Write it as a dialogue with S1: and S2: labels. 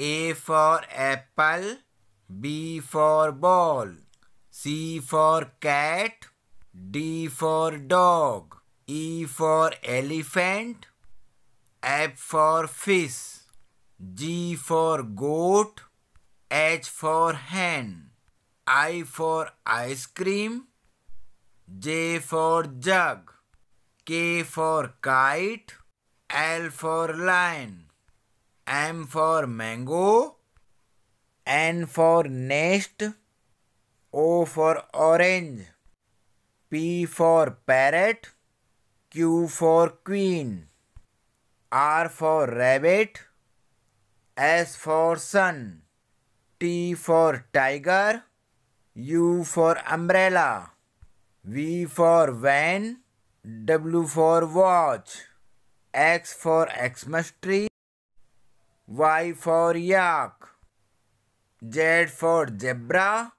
S1: A for apple, B for ball, C for cat, D for dog, E for elephant, F for fish, G for goat, H for hen, I for ice cream, J for jug, K for kite, L for lion. M for mango, N for nest, O for orange, P for parrot, Q for queen, R for rabbit, S for sun, T for tiger, U for umbrella, V for van, W for watch, X for Xmas tree. Y for yak. Z for zebra.